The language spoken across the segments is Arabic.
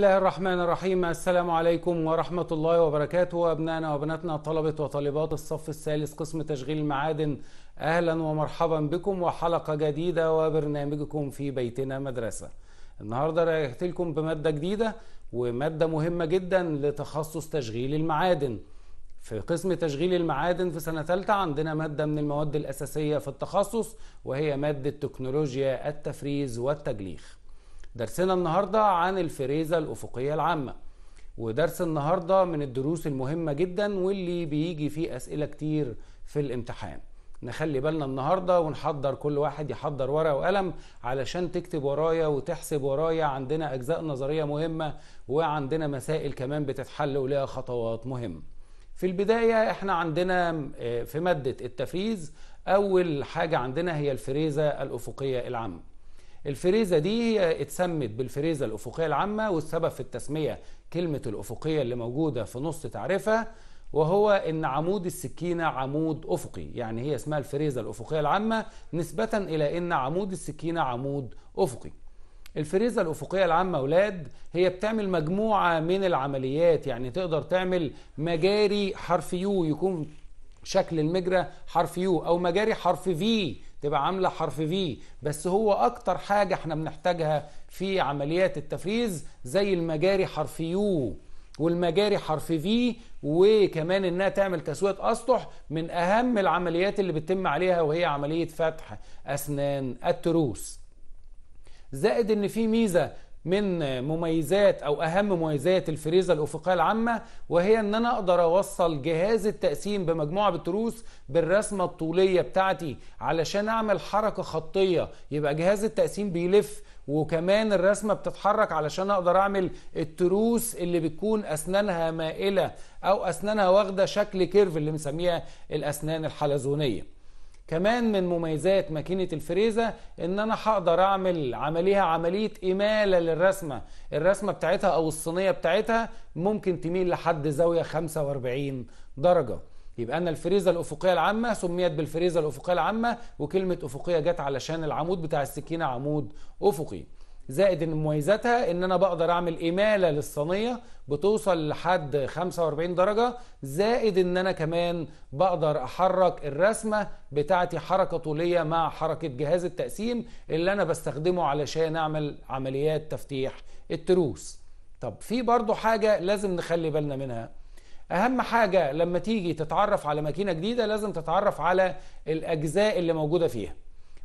الله الرحمن الرحيم السلام عليكم ورحمة الله وبركاته أبنائنا وبناتنا طلبة وطالبات الصف الثالث قسم تشغيل المعادن أهلا ومرحبا بكم وحلقة جديدة وبرنامجكم في بيتنا مدرسة النهاردة رايحت لكم بمادة جديدة ومادة مهمة جدا لتخصص تشغيل المعادن في قسم تشغيل المعادن في سنة ثالثة عندنا مادة من المواد الأساسية في التخصص وهي مادة تكنولوجيا التفريز والتجليخ درسنا النهارده عن الفريزه الافقيه العامه ودرس النهارده من الدروس المهمه جدا واللي بيجي فيه اسئله كتير في الامتحان نخلي بالنا النهارده ونحضر كل واحد يحضر ورقه وقلم علشان تكتب ورايا وتحسب ورايا عندنا اجزاء نظريه مهمه وعندنا مسائل كمان بتتحل وليها خطوات مهمه في البدايه احنا عندنا آه، في ماده التفريز اول حاجه عندنا هي الفريزه الافقيه العامه الفريزه دي اتسمت بالفريزه الافقيه العامه والسبب في التسميه كلمه الافقيه اللي موجوده في نص تعريفها وهو ان عمود السكينه عمود افقي يعني هي اسمها الفريزه الافقيه العامه نسبه الى ان عمود السكينه عمود افقي الفريزة الأفقية العامة أولاد هي بتعمل مجموعة من العمليات يعني تقدر تعمل مجاري حرف يو يكون شكل المجرى حرف يو أو مجاري حرف في تبقى عامله حرف في بس هو اكتر حاجه احنا بنحتاجها في عمليات التفريز زي المجاري حرف يو والمجاري حرف في وكمان انها تعمل تسويه اسطح من اهم العمليات اللي بتتم عليها وهي عمليه فتح اسنان التروس زائد ان في ميزه من مميزات او اهم مميزات الفريزه الافقيه العامه وهي ان انا اقدر اوصل جهاز التقسيم بمجموعه بالتروس بالرسمه الطوليه بتاعتي علشان اعمل حركه خطيه يبقى جهاز التقسيم بيلف وكمان الرسمه بتتحرك علشان اقدر اعمل التروس اللي بتكون اسنانها مائله او اسنانها واخده شكل كيرف اللي بنسميها الاسنان الحلزونيه كمان من مميزات ماكينة الفريزة ان انا هقدر اعمل عمليها عملية امالة للرسمة الرسمة بتاعتها او الصينية بتاعتها ممكن تميل لحد زاوية 45 درجة يبقى أن الفريزة الأفقية العامة سميت بالفريزة الأفقية العامة وكلمة أفقية جت علشان العمود بتاع السكينة عمود أفقي زائد ان مميزاتها ان انا بقدر اعمل اماله للصينيه بتوصل لحد 45 درجه زائد ان انا كمان بقدر احرك الرسمه بتاعتي حركه طوليه مع حركه جهاز التقسيم اللي انا بستخدمه علشان اعمل عمليات تفتيح التروس طب في برضو حاجه لازم نخلي بالنا منها اهم حاجه لما تيجي تتعرف على ماكينه جديده لازم تتعرف على الاجزاء اللي موجوده فيها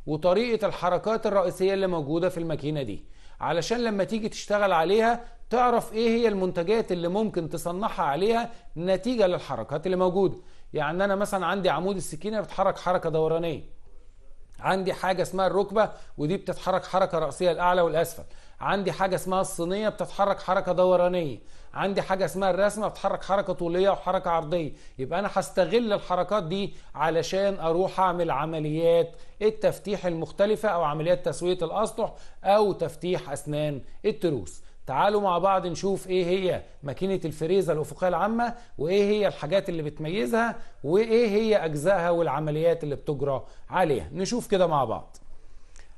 وطريقه الحركات الرئيسيه اللي موجوده في الماكينه دي علشان لما تيجي تشتغل عليها تعرف ايه هي المنتجات اللي ممكن تصنعها عليها نتيجه للحركات اللي موجوده يعني انا مثلا عندي عمود السكينه بتحرك حركه دورانيه عندي حاجه اسمها الركبه ودي بتتحرك حركه راسيه الاعلى والاسفل عندي حاجه اسمها الصينيه بتتحرك حركه دورانيه عندي حاجه اسمها الرسمه بتتحرك حركه طوليه وحركه عرضيه يبقى انا هستغل الحركات دي علشان اروح اعمل عمليات التفتيح المختلفه او عمليات تسويه الاسطح او تفتيح اسنان التروس تعالوا مع بعض نشوف ايه هي ماكينه الفريزه الافقيه العامه وايه هي الحاجات اللي بتميزها وايه هي اجزائها والعمليات اللي بتجرى عليها نشوف كده مع بعض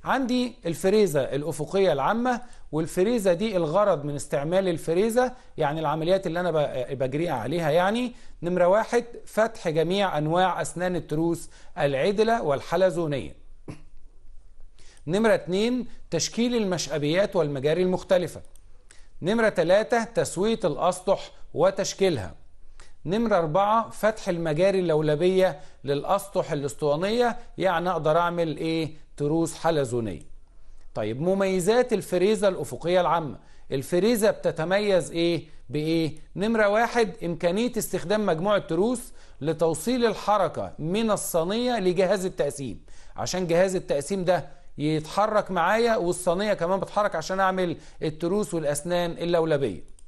عندي الفريزه الافقيه العامه والفريزه دي الغرض من استعمال الفريزه يعني العمليات اللي انا بجريها عليها يعني نمره واحد فتح جميع انواع اسنان التروس العدله والحلزونيه نمرة اثنين تشكيل المشأبيات والمجاري المختلفة نمرة ثلاثة تسوية الأسطح وتشكيلها نمرة أربعة فتح المجاري اللولبية للأسطح الأسطوانية يعني أقدر أعمل إيه تروس حلزونية طيب مميزات الفريزة الأفقية العامة الفريزة بتتميز إيه بإيه نمرة واحد إمكانية استخدام مجموعة تروس لتوصيل الحركة من الصينية لجهاز التقسيم عشان جهاز التقسيم ده يتحرك معايا والصينيه كمان بتحرك عشان اعمل التروس والاسنان اللولبيه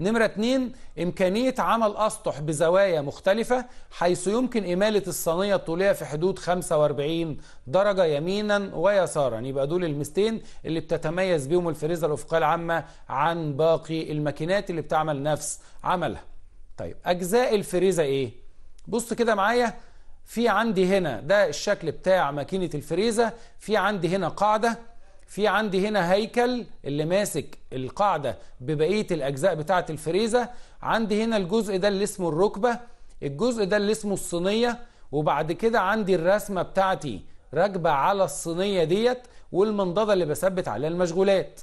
نمرة اتنين إمكانية عمل أسطح بزوايا مختلفة حيث يمكن إمالة الصينية الطولية في حدود 45 درجة يمينا ويسارا يبقى دول المستين اللي بتتميز بيهم الفريزة الأفقية العامة عن باقي الماكينات اللي بتعمل نفس عملها طيب أجزاء الفريزة إيه؟ بص كده معايا في عندي هنا ده الشكل بتاع ماكينة الفريزة في عندي هنا قاعدة في عندي هنا هيكل اللي ماسك القاعدة ببقية الأجزاء بتاعة الفريزة عندي هنا الجزء ده اللي اسمه الركبة الجزء ده اللي اسمه الصينية وبعد كده عندي الرسمة بتاعتي راكبة على الصينية ديت والمنضدة اللي بثبت عليها المشغولات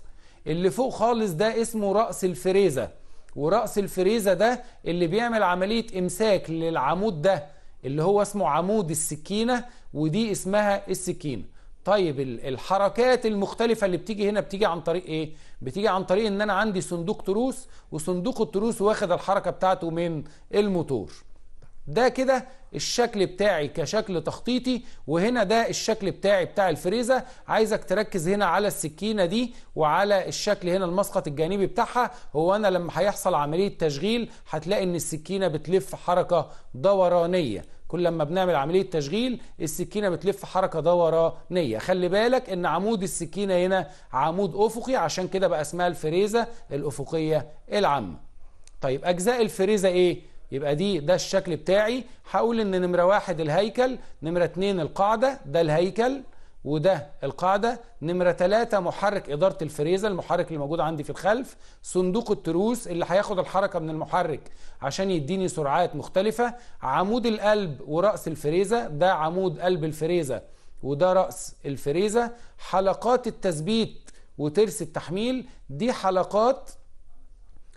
اللي فوق خالص ده اسمه رأس الفريزة ورأس الفريزة ده اللي بيعمل عملية إمساك للعمود ده اللي هو اسمه عمود السكينة ودي اسمها السكينة طيب الحركات المختلفة اللي بتيجي هنا بتيجي عن طريق ايه بتيجي عن طريق ان انا عندي صندوق تروس وصندوق التروس واخد الحركة بتاعته من الموتور ده كده الشكل بتاعي كشكل تخطيطي وهنا ده الشكل بتاعي بتاع الفريزة عايزك تركز هنا على السكينة دي وعلى الشكل هنا المسقط الجانبي بتاعها هو أنا لما هيحصل عملية تشغيل هتلاقي إن السكينة بتلف حركة دورانية كل لما بنعمل عملية تشغيل السكينة بتلف حركة دورانية خلي بالك ان عمود السكينة هنا عمود افقي عشان كده بقى اسمها الفريزة الافقية العامة طيب اجزاء الفريزة ايه يبقى دي ده الشكل بتاعي هقول ان نمرة واحد الهيكل نمرة اتنين القاعدة ده الهيكل وده القاعدة نمرة ثلاثة محرك إدارة الفريزة المحرك اللي موجود عندي في الخلف صندوق التروس اللي هياخد الحركة من المحرك عشان يديني سرعات مختلفة عمود القلب ورأس الفريزة ده عمود قلب الفريزة وده رأس الفريزة حلقات التثبيت وترس التحميل دي حلقات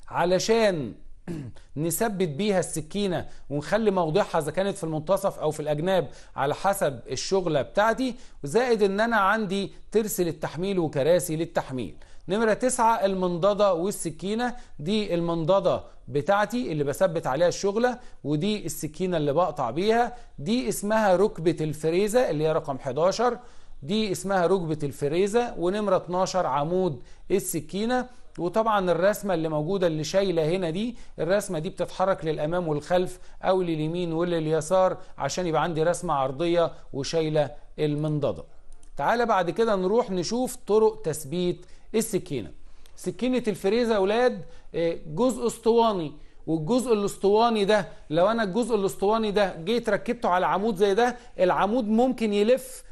علشان نثبت بيها السكينة ونخلي موضعها إذا كانت في المنتصف أو في الأجناب على حسب الشغلة بتاعتي زائد إن أنا عندي ترس للتحميل وكراسي للتحميل نمرة تسعة المنضدة والسكينة دي المنضدة بتاعتي اللي بثبت عليها الشغلة ودي السكينة اللي بقطع بيها دي اسمها ركبة الفريزة اللي هي رقم 11 دي اسمها ركبة الفريزة ونمرة 12 عمود السكينة وطبعا الرسمة اللي موجودة اللي شايلة هنا دي الرسمة دي بتتحرك للأمام والخلف أو لليمين ولليسار عشان يبقى عندي رسمة عرضية وشايلة المنضدة تعالى بعد كده نروح نشوف طرق تثبيت السكينة سكينة الفريزة أولاد آه، جزء اسطواني والجزء الاسطواني ده لو انا الجزء الاسطواني ده جيت ركبته على عمود زي ده العمود ممكن يلف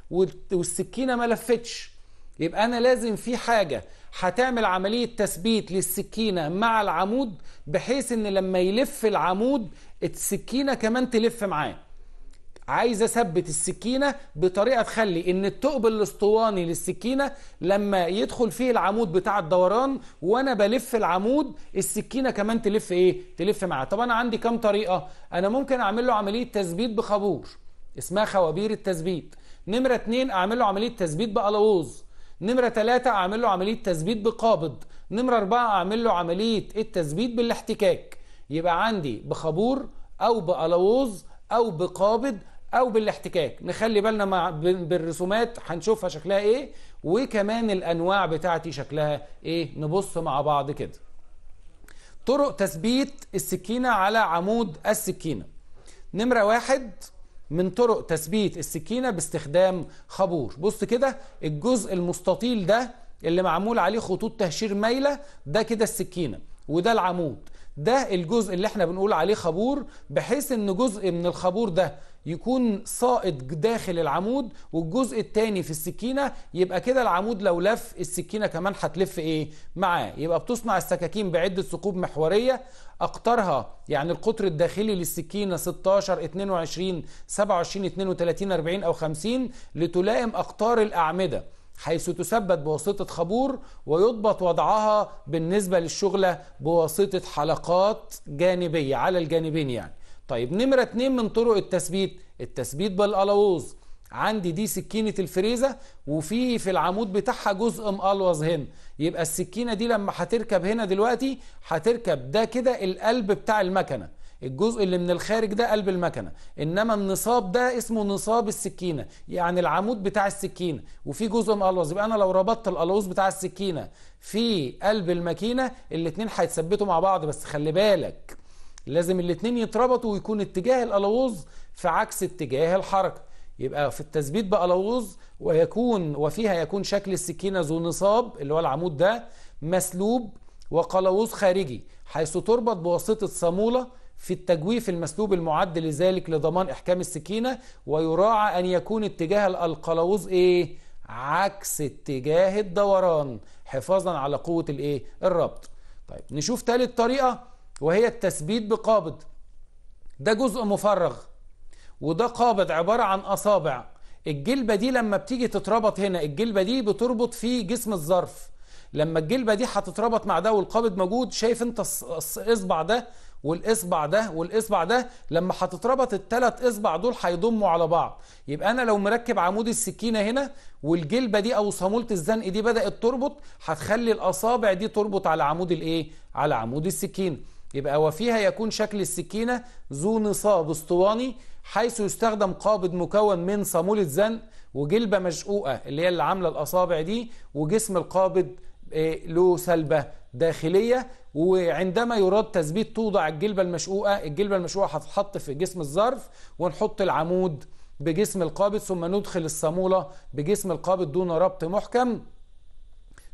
والسكينه ما لفتش يبقى أنا لازم في حاجة هتعمل عملية تثبيت للسكينة مع العمود بحيث إن لما يلف العمود السكينة كمان تلف معاه عايز اثبت السكينه بطريقه تخلي ان الثقب الاسطواني للسكينه لما يدخل فيه العمود بتاع الدوران وانا بلف العمود السكينه كمان تلف ايه تلف معاه طب انا عندي كام طريقه انا ممكن اعمل له عمليه تثبيت بخابور اسمها خوابير التثبيت نمره اتنين اعمل له عمليه تثبيت بقلاووز نمرة ثلاثة أعمل له عملية تثبيت بقابض نمرة أربعة أعمل له عملية التثبيت بالاحتكاك يبقى عندي بخابور أو بألووز أو بقابض أو بالاحتكاك نخلي بالنا مع بالرسومات هنشوفها شكلها إيه وكمان الأنواع بتاعتي شكلها إيه نبص مع بعض كده طرق تثبيت السكينة على عمود السكينة نمرة واحد من طرق تثبيت السكينة باستخدام خابور بص كده الجزء المستطيل ده اللي معمول عليه خطوط تهشير مايلة ده كده السكينة وده العمود ده الجزء اللي احنا بنقول عليه خابور بحيث ان جزء من الخابور ده يكون صائد داخل العمود والجزء الثاني في السكينه يبقى كده العمود لو لف السكينه كمان هتلف ايه معاه يبقى بتصنع السكاكين بعده ثقوب محوريه اقطارها يعني القطر الداخلي للسكينه 16 22 27 32 40 او 50 لتلائم اقطار الاعمده حيث تثبت بواسطة خبور ويضبط وضعها بالنسبة للشغلة بواسطة حلقات جانبية على الجانبين يعني طيب نمرة اتنين من طرق التثبيت التثبيت بالقلاووز عندي دي سكينة الفريزة وفي في العمود بتاعها جزء مقلوظ هنا يبقى السكينة دي لما هتركب هنا دلوقتي هتركب ده كده القلب بتاع المكنة الجزء اللي من الخارج ده قلب المكنه انما النصاب ده اسمه نصاب السكينه يعني العمود بتاع السكينه وفي جزء مقلوظ يبقى انا لو ربطت القلوظ بتاع السكينه في قلب الماكينه الاتنين هيتثبتوا مع بعض بس خلي بالك لازم الاثنين يتربطوا ويكون اتجاه الألوظ في عكس اتجاه الحركة يبقى في التثبيت بألوظ ويكون وفيها يكون شكل السكينة ذو نصاب اللي هو العمود ده مسلوب وقلوظ خارجي حيث تربط بواسطة صامولة في التجويف المسلوب المعد لذلك لضمان إحكام السكينة ويراعى أن يكون اتجاه القلاوظ إيه؟ عكس اتجاه الدوران حفاظا على قوة الإيه؟ الربط طيب نشوف ثالث طريقة وهي التثبيت بقابض ده جزء مفرغ وده قابض عبارة عن أصابع الجلبة دي لما بتيجي تتربط هنا الجلبة دي بتربط في جسم الظرف لما الجلبة دي هتتربط مع ده والقابض موجود شايف انت الإصبع ده والإصبع ده والإصبع ده لما هتتربط التلات إصبع دول هيضموا على بعض يبقى أنا لو مركب عمود السكينة هنا والجلبة دي أو صامولة الزنق دي بدأت تربط هتخلي الأصابع دي تربط على عمود الإيه؟ على عمود السكينة يبقى وفيها يكون شكل السكينة ذو نصاب اسطواني حيث يستخدم قابض مكون من صامولة زنق وجلبة مشقوقة اللي هي اللي عاملة الأصابع دي وجسم القابض آه، له سلبة داخلية وعندما يراد تثبيت توضع الجلبة المشقوقة الجلبة المشقوقة هتتحط في جسم الظرف ونحط العمود بجسم القابض ثم ندخل الصامولة بجسم القابض دون ربط محكم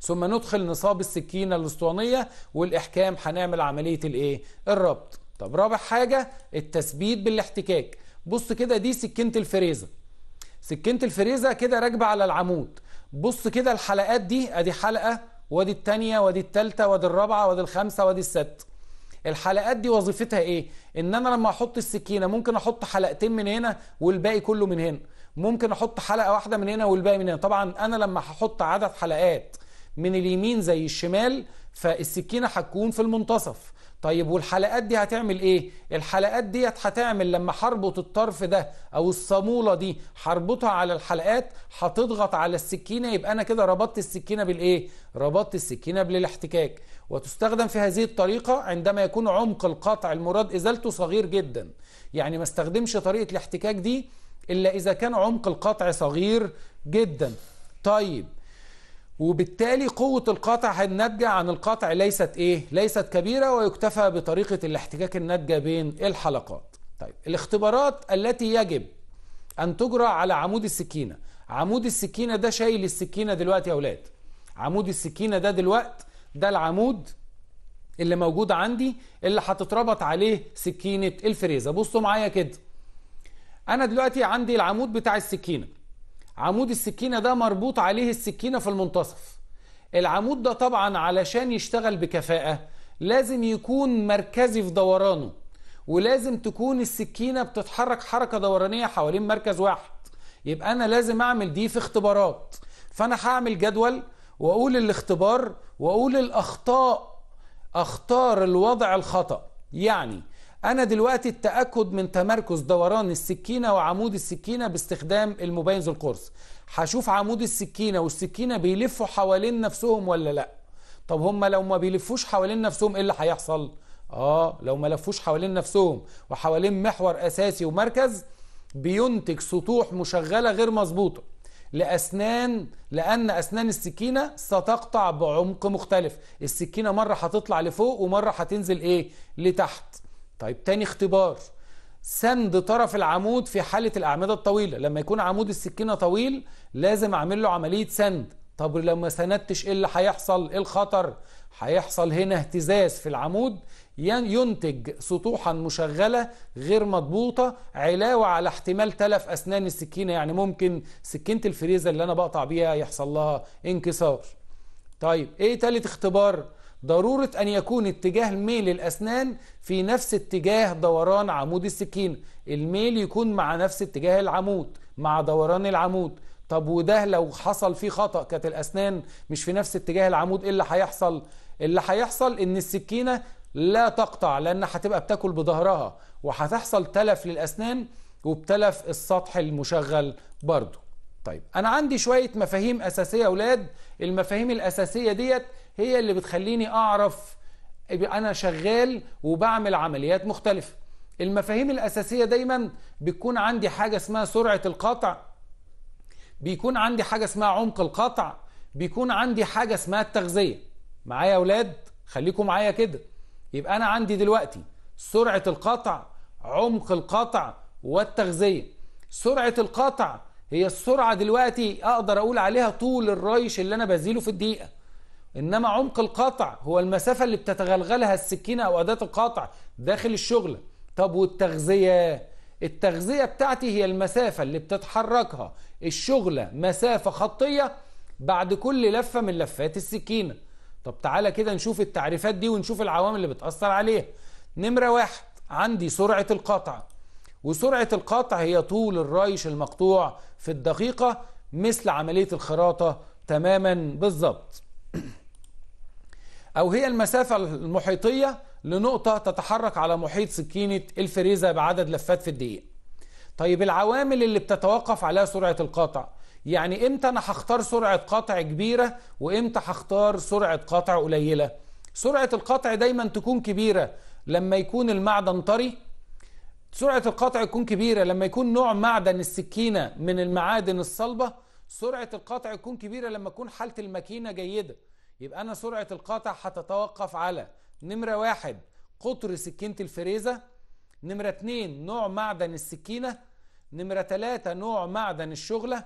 ثم ندخل نصاب السكينة الاسطوانية والإحكام هنعمل عملية الإيه؟ الربط طب رابع حاجة التثبيت بالاحتكاك بص كده دي سكينة الفريزة سكينة الفريزة كده راكبة على العمود بص كده الحلقات دي ادي حلقة وادي التانية وادي التالتة وادي الرابعة وادي الخامسة وادي السادسة الحلقات دي وظيفتها ايه ان انا لما احط السكينه ممكن احط حلقتين من هنا والباقي كله من هنا ممكن احط حلقه واحده من هنا والباقي من هنا طبعا انا لما هحط عدد حلقات من اليمين زي الشمال فالسكينة هتكون في المنتصف طيب والحلقات دي هتعمل ايه الحلقات ديت هتعمل لما حربط الطرف ده او الصامولة دي حربطها على الحلقات هتضغط على السكينة يبقى انا كده ربطت السكينة بالايه ربطت السكينة بالاحتكاك وتستخدم في هذه الطريقة عندما يكون عمق القطع المراد ازالته صغير جدا يعني ما استخدمش طريقة الاحتكاك دي الا اذا كان عمق القطع صغير جدا طيب وبالتالي قوة القطع الناتجة عن القطع ليست إيه؟ ليست كبيرة ويكتفى بطريقة الاحتكاك الناتجة بين الحلقات. طيب الاختبارات التي يجب أن تجرى على عمود السكينة. عمود السكينة ده شايل السكينة دلوقتي يا أولاد. عمود السكينة ده دلوقتي ده العمود اللي موجود عندي اللي هتتربط عليه سكينة الفريزة. بصوا معايا كده. أنا دلوقتي عندي العمود بتاع السكينة. عمود السكينة ده مربوط عليه السكينة في المنتصف العمود ده طبعا علشان يشتغل بكفاءة لازم يكون مركزي في دورانه ولازم تكون السكينة بتتحرك حركة دورانية حوالين مركز واحد يبقى أنا لازم أعمل دي في اختبارات فأنا هعمل جدول وأقول الاختبار وأقول الأخطاء أختار الوضع الخطأ يعني أنا دلوقتي التأكد من تمركز دوران السكينة وعمود السكينة باستخدام المبين القرص هشوف عمود السكينة والسكينة بيلفوا حوالين نفسهم ولا لأ طب هم لو ما بيلفوش حوالين نفسهم إيه اللي هيحصل؟ آه لو ما لفوش حوالين نفسهم وحوالين محور أساسي ومركز بينتج سطوح مشغلة غير مظبوطة لأسنان لأن أسنان السكينة ستقطع بعمق مختلف السكينة مرة هتطلع لفوق ومرة هتنزل إيه لتحت طيب تاني اختبار سند طرف العمود في حالة الأعمدة الطويلة لما يكون عمود السكينة طويل لازم أعمل له عملية سند طب لو ما سندتش إيه اللي هيحصل إيه الخطر هيحصل هنا اهتزاز في العمود ينتج سطوحا مشغلة غير مضبوطة علاوة على احتمال تلف أسنان السكينة يعني ممكن سكينة الفريزة اللي أنا بقطع بيها يحصل لها انكسار طيب إيه تالت اختبار؟ ضرورة أن يكون اتجاه الميل الأسنان في نفس اتجاه دوران عمود السكينة الميل يكون مع نفس اتجاه العمود مع دوران العمود طب وده لو حصل فيه خطأ كانت الأسنان مش في نفس اتجاه العمود إيه اللي هيحصل؟ اللي هيحصل إن السكينة لا تقطع لأن هتبقى بتاكل بظهرها وهتحصل تلف للأسنان وبتلف السطح المشغل برضه طيب أنا عندي شوية مفاهيم أساسية أولاد المفاهيم الأساسية ديت هي اللي بتخليني اعرف انا شغال وبعمل عمليات مختلفه المفاهيم الاساسيه دايما بتكون عندي حاجه اسمها سرعه القطع بيكون عندي حاجه اسمها عمق القطع بيكون عندي حاجه اسمها التغذيه معايا يا اولاد خليكم معايا كده يبقى انا عندي دلوقتي سرعه القطع عمق القطع والتغذيه سرعه القطع هي السرعه دلوقتي اقدر اقول عليها طول الريش اللي انا بزيله في الدقيقه إنما عمق القطع هو المسافة اللي بتتغلغلها السكينة أو أداة القطع داخل الشغلة طب والتغذية التغذية بتاعتي هي المسافة اللي بتتحركها الشغلة مسافة خطية بعد كل لفة من لفات السكينة طب تعالى كده نشوف التعريفات دي ونشوف العوامل اللي بتأثر عليها نمرة واحد عندي سرعة القطع وسرعة القطع هي طول الريش المقطوع في الدقيقة مثل عملية الخراطة تماما بالظبط أو هي المسافة المحيطية لنقطة تتحرك على محيط سكينة الفريزة بعدد لفات في الدقيقة طيب العوامل اللي بتتوقف عليها سرعة القاطع يعني امتى انا هختار سرعة قطع كبيرة وامتى هختار سرعة قطع قليلة سرعة القطع دايما تكون كبيرة لما يكون المعدن طري سرعة القطع تكون كبيرة لما يكون نوع معدن السكينة من المعادن الصلبة سرعة القطع تكون كبيرة لما تكون حالة الماكينة جيدة يبقى أنا سرعة القطع هتتوقف على نمرة واحد قطر سكينة الفريزة نمرة اتنين نوع معدن السكينة نمرة تلاتة نوع معدن الشغلة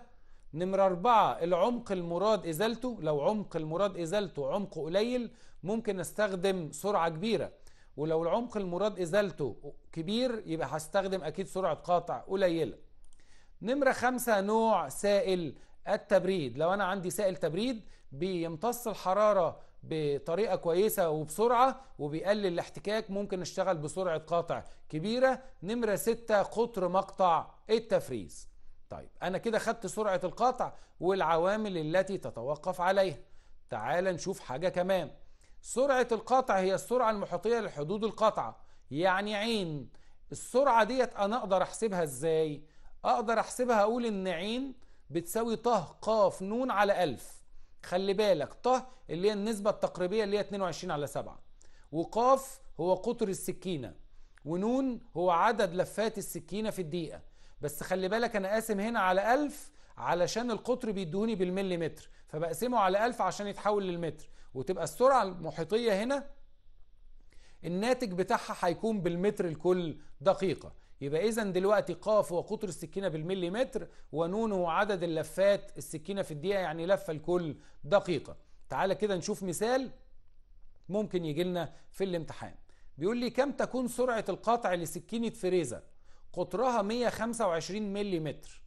نمرة أربعة العمق المراد إزالته لو عمق المراد إزالته عمق قليل ممكن أستخدم سرعة كبيرة ولو العمق المراد إزالته كبير يبقى هستخدم أكيد سرعة قاطع قليلة نمرة خمسة نوع سائل التبريد لو أنا عندي سائل تبريد بيمتص الحرارة بطريقة كويسة وبسرعة وبيقلل الاحتكاك ممكن نشتغل بسرعة قاطع كبيرة نمرة ستة قطر مقطع التفريز طيب أنا كده خدت سرعة القطع والعوامل التي تتوقف عليها تعال نشوف حاجة كمان سرعة القطع هي السرعة المحيطية لحدود القطعة يعني عين السرعة ديت أنا أقدر أحسبها إزاي؟ أقدر أحسبها أقول إن عين بتساوي ط ق ن على ألف خلي بالك ط اللي هي النسبة التقريبية اللي هي 22 على 7 وقاف هو قطر السكينة ونون هو عدد لفات السكينة في الدقيقة بس خلي بالك أنا قاسم هنا على 1000 علشان القطر بيدوني متر فبقسمه على 1000 عشان يتحول للمتر وتبقى السرعة المحيطية هنا الناتج بتاعها هيكون بالمتر لكل دقيقة يبقى اذا دلوقتي قاف هو قطر السكينه بالمليمتر ونون هو عدد اللفات السكينه في الدقيقه يعني لفه لكل دقيقه تعالى كده نشوف مثال ممكن يجي لنا في الامتحان بيقول لي كم تكون سرعه القطع لسكينه فريزه قطرها 125 مليمتر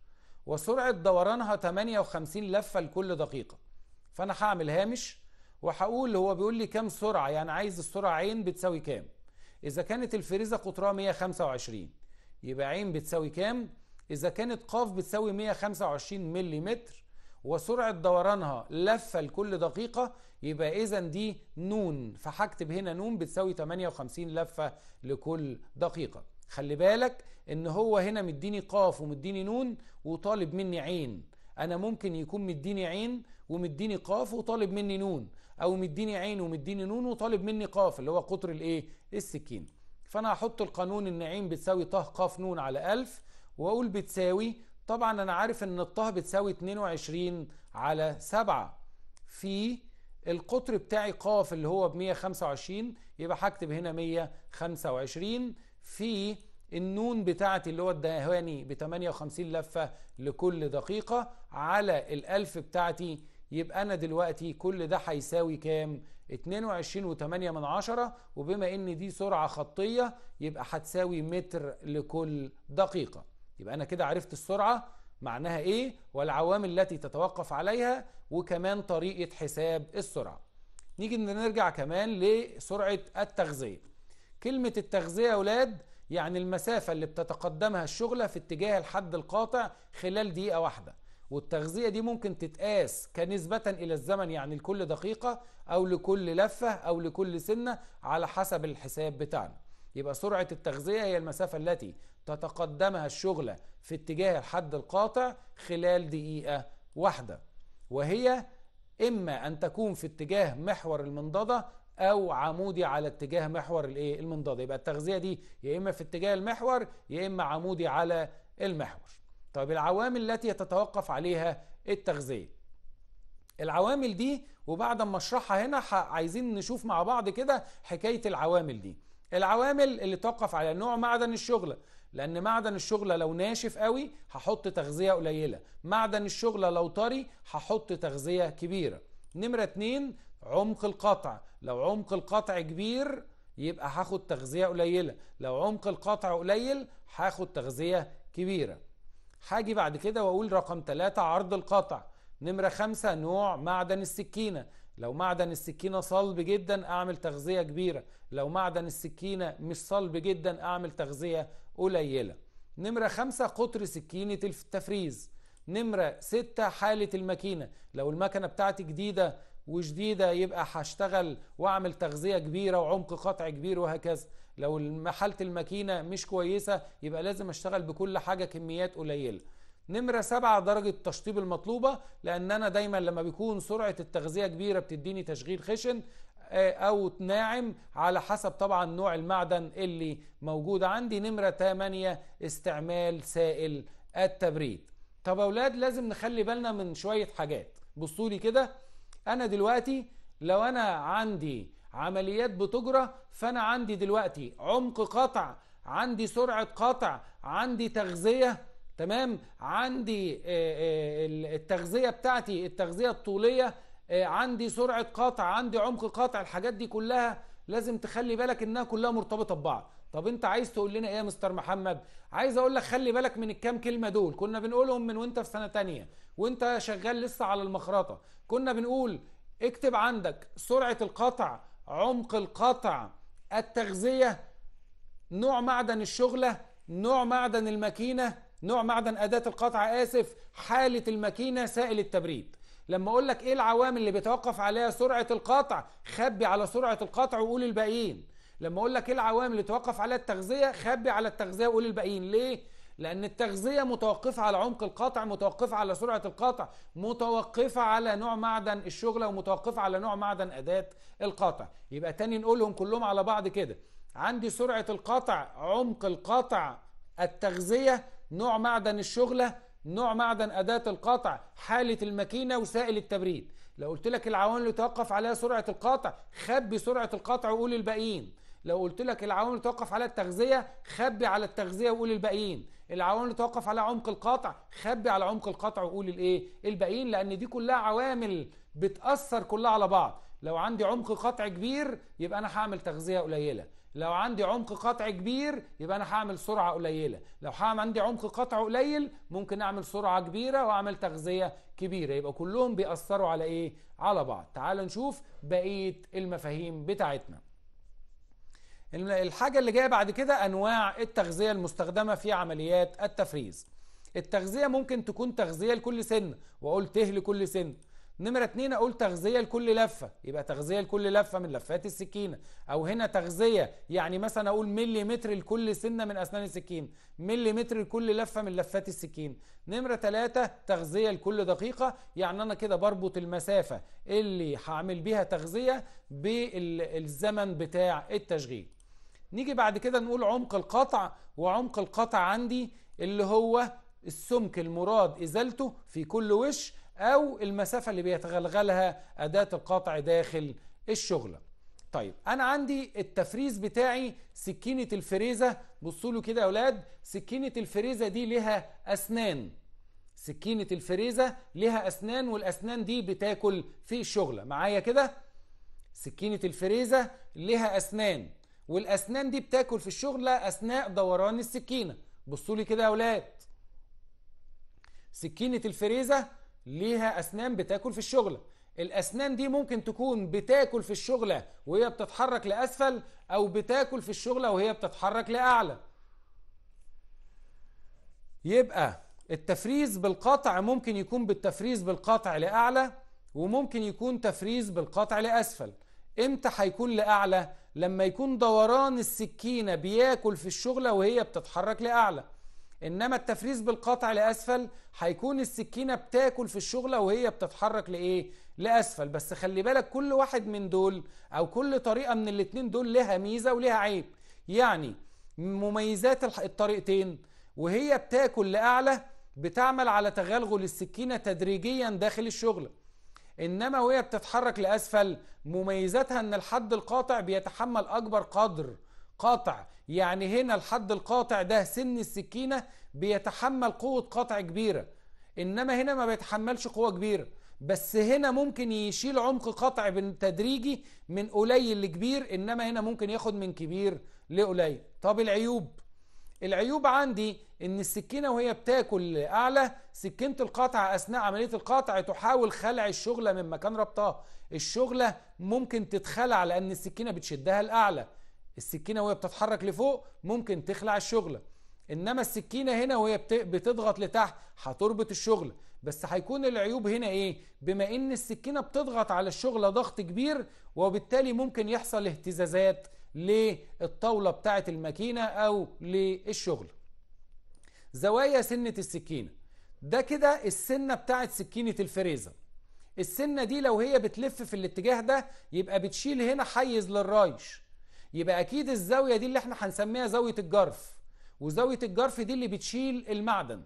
وسرعه دورانها 58 لفه لكل دقيقه فانا هعمل هامش وهقول هو بيقول لي كم سرعه يعني عايز السرعه عين بتساوي كام اذا كانت الفريزه قطرها 125 يبقى عين بتساوي كام اذا كانت قاف بتساوي 125 ملم وسرعه دورانها لفه لكل دقيقه يبقى اذا دي نون فهكتب هنا نون بتساوي 58 لفه لكل دقيقه خلي بالك ان هو هنا مديني قاف ومديني نون وطالب مني عين انا ممكن يكون مديني عين ومديني قاف وطالب مني نون او مديني عين ومديني نون وطالب مني قاف اللي هو قطر الايه السكين فانا هحط القانون النعيم بتساوي طه ق ن على 1000 واقول بتساوي طبعا انا عارف ان الطه بتساوي 22 على 7 في القطر بتاعي ق اللي هو ب 125 يبقى هكتب هنا 125 في النون بتاعتي اللي هو الدهاني ب 58 لفه لكل دقيقه على الالف بتاعتي يبقى انا دلوقتي كل ده هيساوي كام 22.8 من عشرة وبما ان دي سرعة خطية يبقى هتساوي متر لكل دقيقة يبقى انا كده عرفت السرعة معناها ايه والعوامل التي تتوقف عليها وكمان طريقة حساب السرعة نيجي نرجع كمان لسرعة التغذية كلمة التغذية يا أولاد يعني المسافة اللي بتتقدمها الشغلة في اتجاه الحد القاطع خلال دقيقة واحدة والتغذية دي ممكن تتقاس كنسبة إلى الزمن يعني لكل دقيقة أو لكل لفة أو لكل سنة على حسب الحساب بتاعنا يبقى سرعة التغذية هي المسافة التي تتقدمها الشغلة في اتجاه الحد القاطع خلال دقيقة واحدة وهي إما أن تكون في اتجاه محور المنضدة أو عمودي على اتجاه محور المنضدة يبقى التغذية دي يا إما في اتجاه المحور يا إما عمودي على المحور طيب العوامل التي يتتوقف عليها التغذية العوامل دي وبعد ما اشرحها هنا عايزين نشوف مع بعض كده حكاية العوامل دي العوامل اللي توقف على نوع معدن الشغلة لأن معدن الشغلة لو ناشف قوي هحط تغذية قليلة معدن الشغلة لو طري هحط تغذية كبيرة نمرة اتنين عمق القطع لو عمق القطع كبير يبقى هاخد تغذية قليلة لو عمق القطع قليل هاخد تغذية كبيرة هاجي بعد كده واقول رقم ثلاثة عرض القطع نمرة خمسة نوع معدن السكينة لو معدن السكينة صلب جدا اعمل تغذية كبيرة لو معدن السكينة مش صلب جدا اعمل تغذية قليلة نمرة خمسة قطر سكينة التفريز نمرة ستة حالة الماكينة لو المكنة بتاعتي جديدة وجديدة يبقى هشتغل واعمل تغذية كبيرة وعمق قطع كبير وهكذا لو حالة الماكينة مش كويسة يبقى لازم اشتغل بكل حاجة كميات قليلة نمرة سبعة درجة التشطيب المطلوبة لأن أنا دايما لما بيكون سرعة التغذية كبيرة بتديني تشغيل خشن آه، أو ناعم على حسب طبعا نوع المعدن اللي موجود عندي نمرة 8 استعمال سائل التبريد طب أولاد لازم نخلي بالنا من شوية حاجات بصوا لي كده أنا دلوقتي لو أنا عندي عمليات بتجرى فانا عندي دلوقتي عمق قطع عندي سرعه قطع عندي تغذيه تمام عندي آه، آه، التغذيه بتاعتي التغذيه الطوليه آه، عندي سرعه قطع عندي عمق قطع الحاجات دي كلها لازم تخلي بالك انها كلها مرتبطه ببعض طب انت عايز تقول لنا ايه يا مستر محمد عايز اقول لك خلي بالك من الكام كلمه دول كنا بنقولهم من وانت في سنه تانية وانت شغال لسه على المخرطه كنا بنقول اكتب عندك سرعه القطع عمق القطع التغذية نوع معدن الشغلة نوع معدن الماكينة نوع معدن أداة القطع آسف حالة الماكينة سائل التبريد لما أقول لك إيه العوامل اللي بيتوقف عليها سرعة القطع خبي على سرعة القطع وقول الباقيين لما أقول لك إيه العوامل اللي توقف عليها التغذية خبي على التغذية وقول الباقيين ليه؟ لأن التغذية متوقفة على عمق القطع متوقفة على سرعة القطع متوقفة على نوع معدن الشغلة ومتوقفة على نوع معدن أداة القطع يبقى تاني نقولهم كلهم على بعض كده عندي سرعة القطع عمق القطع التغذية نوع معدن الشغلة نوع معدن أداة القطع حالة الماكينة وسائل التبريد لو قلت لك العوامل اللي توقف عليها سرعة القطع خبي سرعة القطع وقول الباقيين لو قلت لك العوامل اللي توقف على التغذيه خبي على التغذيه وقول الباقيين العوامل اللي توقف على عمق القطع خبي على عمق القطع وقول الايه الباقيين لان دي كلها عوامل بتاثر كلها على بعض لو عندي عمق قطع كبير يبقى انا هعمل تغذيه قليله لو عندي عمق قطع كبير يبقى انا هعمل سرعه قليله لو عندي عمق قطع قليل ممكن اعمل سرعه كبيره واعمل تغذيه كبيره يبقى كلهم بيأثروا على ايه على بعض تعال نشوف بقيه المفاهيم بتاعتنا الحاجة اللي جاية بعد كده أنواع التغذية المستخدمة في عمليات التفريز التغذية ممكن تكون تغذية لكل سن وأقول ته لكل سن نمرة اتنين أقول تغذية لكل لفة يبقى تغذية لكل لفة من لفات السكينة أو هنا تغذية يعني مثلا أقول مليمتر لكل سنة من أسنان السكين مليمتر لكل لفة من لفات السكين نمرة تلاتة تغذية لكل دقيقة يعني أنا كده بربط المسافة اللي هعمل بيها تغذية بالزمن بتاع التشغيل نيجي بعد كده نقول عمق القطع وعمق القطع عندي اللي هو السمك المراد ازالته في كل وش او المسافة اللي بيتغلغلها اداة القطع داخل الشغلة طيب انا عندي التفريز بتاعي سكينة الفريزة بصوا له كده يا اولاد سكينة الفريزة دي لها اسنان سكينة الفريزة لها اسنان والاسنان دي بتاكل في الشغلة معايا كده سكينة الفريزة لها اسنان والاسنان دي بتاكل في الشغل اثناء دوران السكينه بصوا لي كده يا اولاد سكينه الفريزه ليها اسنان بتاكل في الشغل الاسنان دي ممكن تكون بتاكل في الشغله وهي بتتحرك لاسفل او بتاكل في الشغله وهي بتتحرك لاعلى يبقى التفريز بالقطع ممكن يكون بالتفريز بالقطع لاعلى وممكن يكون تفريز بالقطع لاسفل امتى هيكون لاعلى لما يكون دوران السكينه بياكل في الشغله وهي بتتحرك لاعلى انما التفريز بالقطع لاسفل هيكون السكينه بتاكل في الشغله وهي بتتحرك لايه لاسفل بس خلي بالك كل واحد من دول او كل طريقه من الاتنين دول لها ميزه ولها عيب يعني مميزات الطريقتين وهي بتاكل لاعلى بتعمل على تغلغل السكينه تدريجيا داخل الشغله انما وهي بتتحرك لاسفل مميزاتها ان الحد القاطع بيتحمل اكبر قدر قاطع يعني هنا الحد القاطع ده سن السكينه بيتحمل قوه قطع كبيره انما هنا ما بيتحملش قوه كبيره بس هنا ممكن يشيل عمق قطع تدريجي من قليل لكبير انما هنا ممكن ياخد من كبير لقليل طب العيوب العيوب عندي ان السكينة وهي بتاكل اعلى سكينة القطع اثناء عملية القطع تحاول خلع الشغلة من مكان ربطها الشغلة ممكن تتخلع لان السكينة بتشدها الاعلى السكينة وهي بتتحرك لفوق ممكن تخلع الشغلة انما السكينة هنا وهي بتضغط لتحت هتربط الشغلة بس هيكون العيوب هنا ايه بما ان السكينة بتضغط على الشغلة ضغط كبير وبالتالي ممكن يحصل اهتزازات للطاولة بتاعة الماكينة أو للشغل زوايا سنة السكينة ده كده السنة بتاعة سكينة الفريزة السنة دي لو هي بتلف في الاتجاه ده يبقى بتشيل هنا حيز للرايش يبقى أكيد الزاوية دي اللي احنا هنسميها زاوية الجرف وزاوية الجرف دي اللي بتشيل المعدن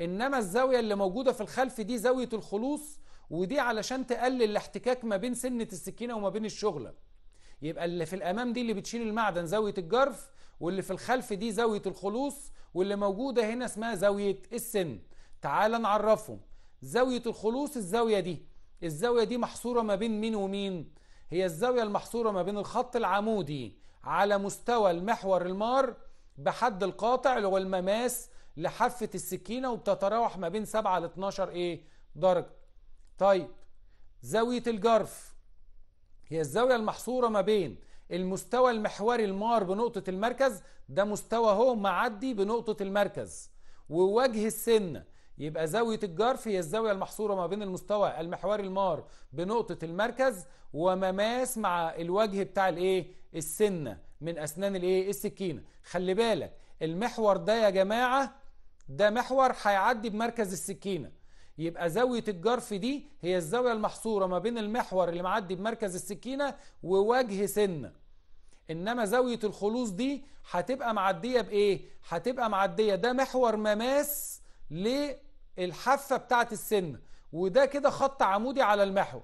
إنما الزاوية اللي موجودة في الخلف دي زاوية الخلوص ودي علشان تقلل الاحتكاك ما بين سنة السكينة وما بين الشغلة يبقى اللي في الامام دي اللي بتشيل المعدن زاويه الجرف واللي في الخلف دي زاويه الخلوص واللي موجوده هنا اسمها زاويه السن تعال نعرفهم زاويه الخلوص الزاويه دي الزاويه دي محصوره ما بين مين ومين هي الزاويه المحصوره ما بين الخط العمودي على مستوى المحور المار بحد القاطع اللي هو المماس لحافه السكينه وبتتراوح ما بين 7 ل 12 ايه درجه طيب زاويه الجرف هي الزاوية المحصورة ما بين المستوى المحوري المار بنقطة المركز ده مستوى اهو معدي بنقطة المركز ووجه السن يبقى زاوية الجرف هي الزاوية المحصورة ما بين المستوى المحوري المار بنقطة المركز ومماس مع الوجه بتاع الايه السنة من اسنان الايه السكينة خلي بالك المحور ده يا جماعة ده محور هيعدي بمركز السكينة يبقى زاوية الجرف دي هي الزاوية المحصورة ما بين المحور اللي معدي بمركز السكينة ووجه سنة إنما زاوية الخلوص دي هتبقى معدية بإيه؟ هتبقى معدية ده محور مماس للحافة بتاعة السنة وده كده خط عمودي على المحور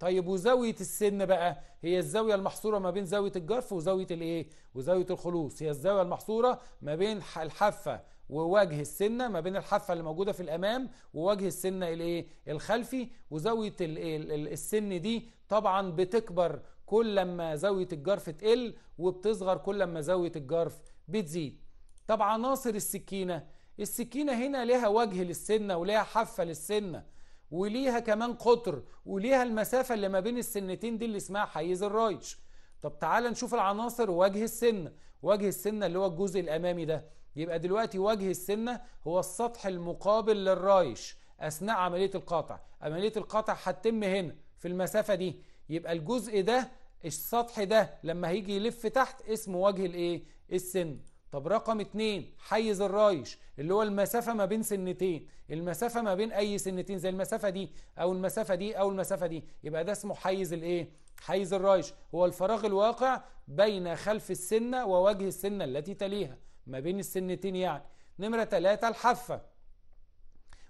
طيب وزاوية السن بقى هي الزاوية المحصورة ما بين زاوية الجرف وزاوية الايه وزاوية الخلوص هي الزاوية المحصورة ما بين الحافة ووجه السنه ما بين الحافه اللي موجوده في الامام ووجه السنه الايه الخلفي وزاويه السن دي طبعا بتكبر كل لما زاويه الجرف تقل وبتصغر كل لما زاويه الجرف بتزيد طب عناصر السكينه السكينه هنا ليها وجه للسنه وليها حافه للسنه وليها كمان قطر وليها المسافه اللي ما بين السنتين دي اللي اسمها حيز الرايتش طب تعال نشوف العناصر وجه السنه وجه السنه اللي هو الجزء الامامي ده يبقى دلوقتي وجه السنة هو السطح المقابل للرايش أثناء عملية القطع عملية القطع هتتم هنا في المسافة دي يبقى الجزء ده السطح ده لما هيجي يلف تحت اسمه وجه الايه السن طب رقم اتنين حيز الرايش اللي هو المسافة ما بين سنتين المسافة ما بين اي سنتين زي المسافة دي او المسافة دي او المسافة دي يبقى ده اسمه حيز الايه حيز الرايش هو الفراغ الواقع بين خلف السنة ووجه السنة التي تليها ما بين السنتين يعني نمرة ثلاثة الحافة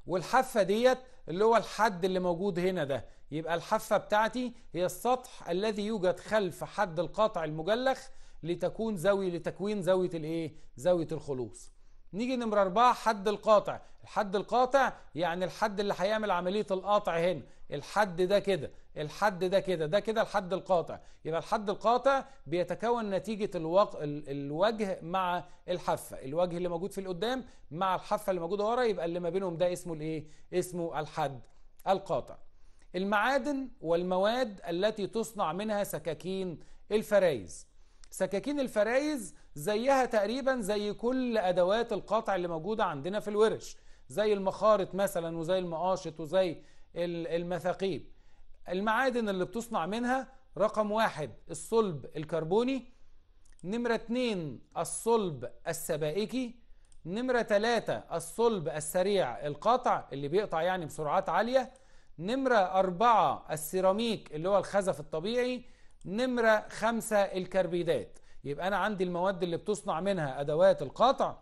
والحافة ديت اللي هو الحد اللي موجود هنا ده يبقى الحافة بتاعتي هي السطح الذي يوجد خلف حد القاطع المجلخ لتكون زاوية لتكوين زاوية الايه زاوية الخلوص نيجي نمرة أربعة حد القاطع الحد القاطع يعني الحد اللي هيعمل عملية القاطع هنا الحد ده كده الحد ده كده ده كده الحد القاطع يبقى الحد القاطع بيتكون نتيجة الوق... الوجه مع الحافة الوجه اللي موجود في القدام مع الحافة اللي موجودة ورا يبقى اللي ما بينهم ده اسمه الايه اسمه الحد القاطع المعادن والمواد التي تصنع منها سكاكين الفرايز سكاكين الفرايز زيها تقريبا زي كل ادوات القطع اللي موجوده عندنا في الورش زي المخارط مثلا وزي المقاشط وزي المثاقيب المعادن اللي بتصنع منها رقم واحد الصلب الكربوني نمرة اتنين الصلب السبائكي نمرة تلاتة الصلب السريع القطع اللي بيقطع يعني بسرعات عالية نمرة أربعة السيراميك اللي هو الخزف الطبيعي نمرة خمسة الكربيدات يبقى أنا عندي المواد اللي بتصنع منها أدوات القطع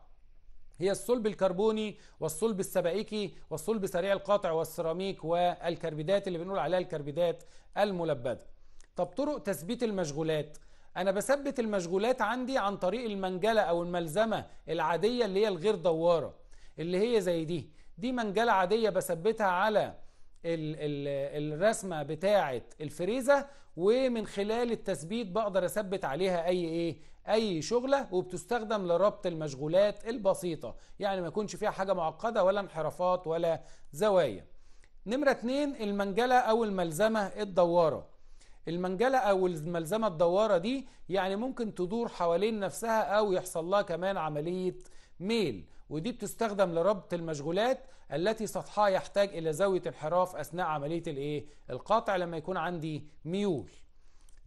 هي الصلب الكربوني والصلب السبائكي والصلب سريع القطع والسيراميك والكربيدات اللي بنقول عليها الكربيدات الملبده طب طرق تثبيت المشغولات انا بثبت المشغولات عندي عن طريق المنجله او الملزمه العاديه اللي هي الغير دواره اللي هي زي دي دي منجله عاديه بثبتها على الـ الـ الرسمه بتاعه الفريزه ومن خلال التثبيت بقدر اثبت عليها اي ايه اي شغله وبتستخدم لربط المشغولات البسيطه يعني ما يكونش فيها حاجه معقده ولا انحرافات ولا زوايا نمره اتنين المنجله او الملزمه الدواره المنجلة أو الملزمة الدوارة دي يعني ممكن تدور حوالين نفسها أو يحصل لها كمان عملية ميل ودي بتستخدم لربط المشغولات التي سطحها يحتاج إلى زاوية انحراف أثناء عملية الإيه؟ القاطع لما يكون عندي ميول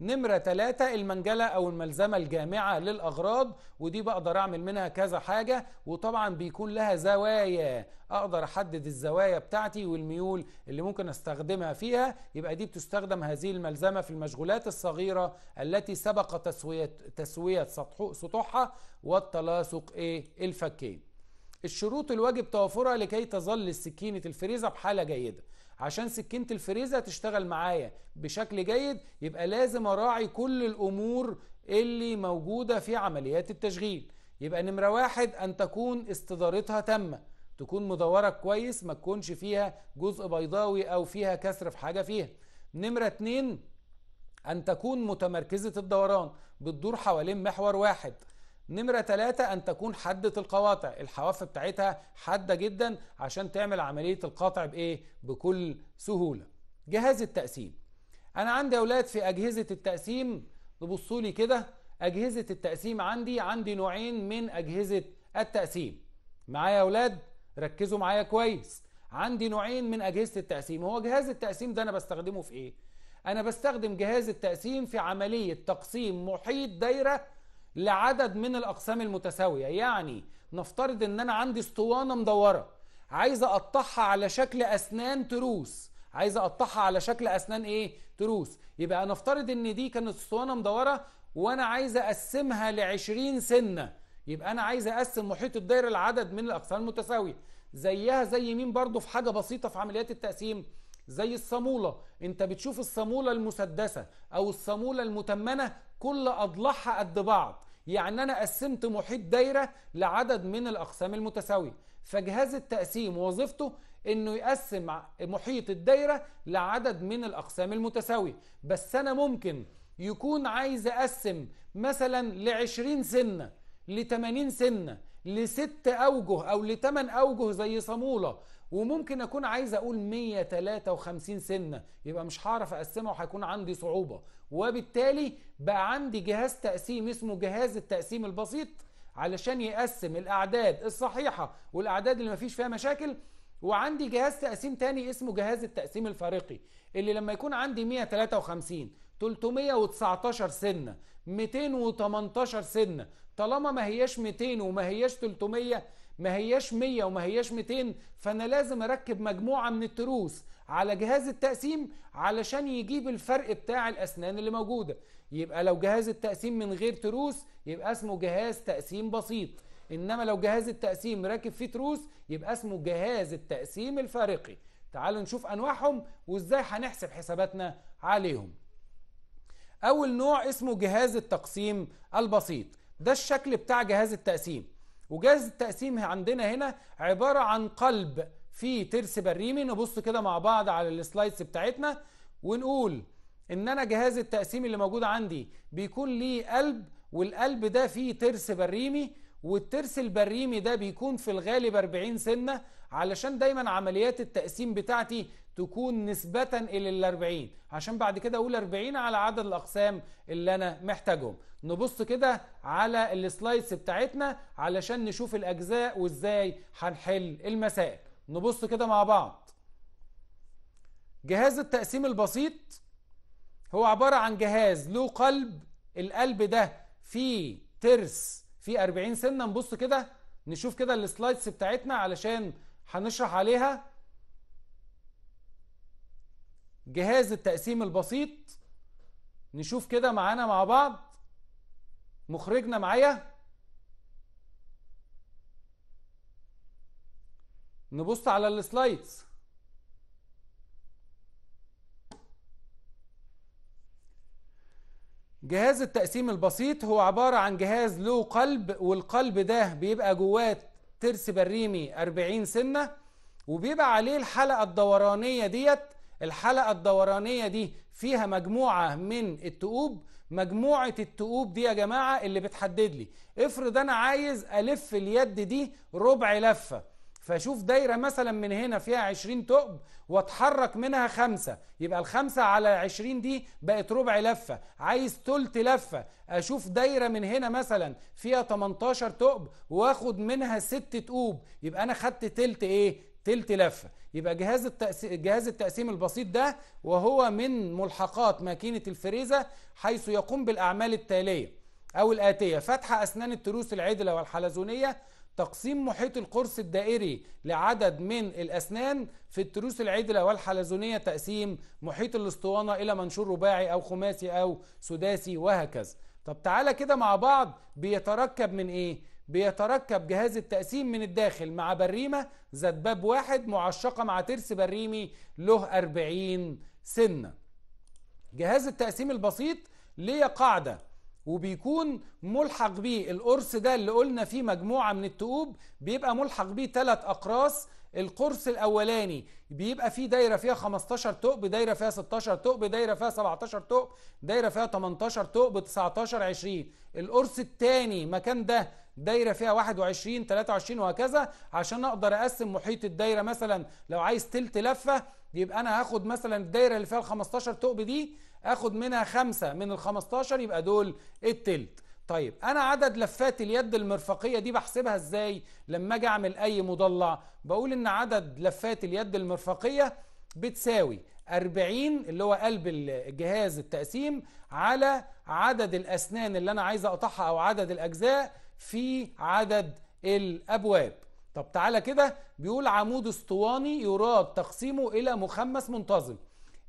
نمرة ثلاثة المنجلة أو الملزمة الجامعة للأغراض ودي بقدر أعمل منها كذا حاجة وطبعا بيكون لها زوايا أقدر أحدد الزوايا بتاعتي والميول اللي ممكن أستخدمها فيها يبقى دي بتستخدم هذه الملزمة في المشغولات الصغيرة التي سبق تسوية, تسوية سطحها والتلاصق إيه الفكين الشروط الواجب توفرها لكي تظل السكينة الفريزة بحالة جيدة عشان سكينه الفريزه تشتغل معايا بشكل جيد يبقى لازم اراعي كل الامور اللي موجوده في عمليات التشغيل يبقى نمره واحد ان تكون استدارتها تامه تكون مدوره كويس ما تكونش فيها جزء بيضاوي او فيها كسر في حاجه فيها نمره اتنين ان تكون متمركزه الدوران بتدور حوالين محور واحد نمرة ثلاثة أن تكون حدة القواطع الحواف بتاعتها حادة جدا عشان تعمل عملية القطع بإيه؟ بكل سهولة جهاز التقسيم أنا عندي أولاد في أجهزة التقسيم تبصوا لي كده أجهزة التقسيم عندي عندي نوعين من أجهزة التقسيم معايا أولاد ركزوا معايا كويس عندي نوعين من أجهزة التقسيم هو جهاز التقسيم ده أنا بستخدمه في إيه؟ أنا بستخدم جهاز التقسيم في عملية تقسيم محيط دايرة لعدد من الاقسام المتساويه يعني نفترض ان انا عندي اسطوانه مدوره عايز اقطعها على شكل اسنان تروس عايز اقطعها على شكل اسنان ايه تروس يبقى انا افترض ان دي كانت اسطوانه مدوره وانا عايز اقسمها ل 20 سنه يبقى انا عايز اقسم محيط الدايره لعدد من الاقسام المتساويه زيها زي مين برضو في حاجه بسيطه في عمليات التقسيم زي الصامولة انت بتشوف الصامولة المسدسة او الصامولة المتمنة كل اضلاعها قد بعض يعني انا قسمت محيط دايرة لعدد من الاقسام المتساوية فجهاز التقسيم وظيفته انه يقسم محيط الدايرة لعدد من الاقسام المتساوية بس انا ممكن يكون عايز اقسم مثلا ل 20 سنة ل 80 سنة لست اوجه او لثمان اوجه زي صامولة وممكن اكون عايز اقول 153 سنه يبقى مش هعرف اقسمها وهيكون عندي صعوبه وبالتالي بقى عندي جهاز تقسيم اسمه جهاز التقسيم البسيط علشان يقسم الاعداد الصحيحه والاعداد اللي مفيش فيها مشاكل وعندي جهاز تقسيم تاني اسمه جهاز التقسيم الفارقي اللي لما يكون عندي 153 319 سنه 218 سنه طالما ما هياش 200 وما هياش 300 ما هياش 100 وما هياش 200 فانا لازم اركب مجموعه من التروس على جهاز التقسيم علشان يجيب الفرق بتاع الاسنان اللي موجوده يبقى لو جهاز التقسيم من غير تروس يبقى اسمه جهاز تقسيم بسيط انما لو جهاز التقسيم راكب فيه تروس يبقى اسمه جهاز التقسيم الفارقي تعالوا نشوف انواعهم وازاي هنحسب حساباتنا عليهم اول نوع اسمه جهاز التقسيم البسيط ده الشكل بتاع جهاز التقسيم وجهاز التقسيم عندنا هنا عبارة عن قلب فيه ترس بريمي نبص كده مع بعض على السلايدز بتاعتنا ونقول ان انا جهاز التقسيم اللي موجود عندي بيكون ليه قلب والقلب ده فيه ترس بريمي والترس البريمي ده بيكون في الغالب 40 سنة علشان دايما عمليات التقسيم بتاعتي تكون نسبة إلى ال 40 عشان بعد كده أقول 40 على عدد الأقسام اللي أنا محتاجهم نبص كده على السلايدز بتاعتنا علشان نشوف الأجزاء وإزاي هنحل المسائل نبص كده مع بعض جهاز التقسيم البسيط هو عبارة عن جهاز له قلب القلب ده فيه ترس في 40 سنه نبص كده نشوف كده السلايدز بتاعتنا علشان هنشرح عليها جهاز التقسيم البسيط نشوف كده معانا مع بعض مخرجنا معايا نبص على السلايدز جهاز التقسيم البسيط هو عبارة عن جهاز له قلب والقلب ده بيبقى جواه ترس بريمي 40 سنة وبيبقى عليه الحلقة الدورانية ديت الحلقة الدورانية دي فيها مجموعة من التقوب مجموعة التقوب دي يا جماعة اللي بتحدد لي افرض انا عايز الف اليد دي ربع لفة فشوف دايرة مثلا من هنا فيها 20 ثقب واتحرك منها خمسة يبقى الخمسة على 20 دي بقت ربع لفة عايز تلت لفة أشوف دايرة من هنا مثلا فيها 18 ثقب واخد منها ست تقوب يبقى أنا خدت تلت إيه؟ تلت لفة يبقى جهاز التقسيم, جهاز التقسيم البسيط ده وهو من ملحقات ماكينة الفريزة حيث يقوم بالأعمال التالية أو الآتية فتح أسنان التروس العدلة والحلزونية تقسيم محيط القرص الدائري لعدد من الأسنان في التروس العدلة والحلزونية تقسيم محيط الاسطوانة إلى منشور رباعي أو خماسي أو سداسي وهكذا طب تعالى كده مع بعض بيتركب من إيه؟ بيتركب جهاز التقسيم من الداخل مع بريمة ذات باب واحد معشقة مع ترس بريمي له 40 سنة جهاز التقسيم البسيط ليه قاعدة وبيكون ملحق بيه القرص ده اللي قلنا فيه مجموعة من التقوب بيبقى ملحق بيه ثلاث أقراص القرص الأولاني بيبقى فيه دايرة فيها 15 تقب دايرة فيها 16 تقب دايرة فيها 17 تقب دايرة فيها 18 تقب 19 20 القرص الثاني مكان ده دايرة فيها 21 23 وهكذا عشان أقدر أقسم محيط الدايرة مثلا لو عايز تلت لفة يبقى أنا هاخد مثلا الدايرة اللي فيها ال 15 ثقب دي اخد منها خمسة من ال 15 يبقى دول التلت طيب انا عدد لفات اليد المرفقيه دي بحسبها ازاي لما اجي اعمل اي مضلع بقول ان عدد لفات اليد المرفقيه بتساوي 40 اللي هو قلب الجهاز التقسيم على عدد الاسنان اللي انا عايز اقطعها او عدد الاجزاء في عدد الابواب طب تعالى كده بيقول عمود اسطواني يراد تقسيمه الى مخمس منتظم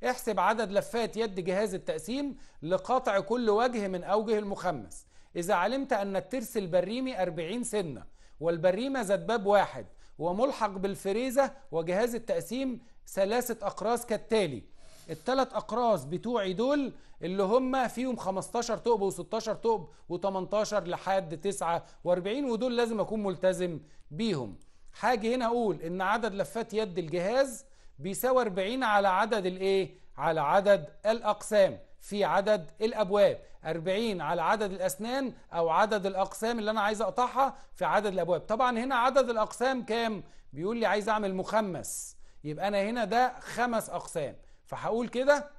احسب عدد لفات يد جهاز التقسيم لقطع كل وجه من أوجه المخمس إذا علمت أن الترس البريمي 40 سنة والبريمة ذات باب واحد وملحق بالفريزة وجهاز التقسيم ثلاثة أقراص كالتالي الثلاث أقراص بتوعي دول اللي هم فيهم 15 ثقب و16 ثقب و18 لحد 49 ودول لازم أكون ملتزم بيهم حاجة هنا أقول إن عدد لفات يد الجهاز بيساوي 40 على عدد الايه على عدد الاقسام في عدد الابواب 40 على عدد الاسنان او عدد الاقسام اللي انا عايز اقطعها في عدد الابواب طبعا هنا عدد الاقسام كام بيقول لي عايز اعمل مخمس يبقى انا هنا ده خمس اقسام فهقول كده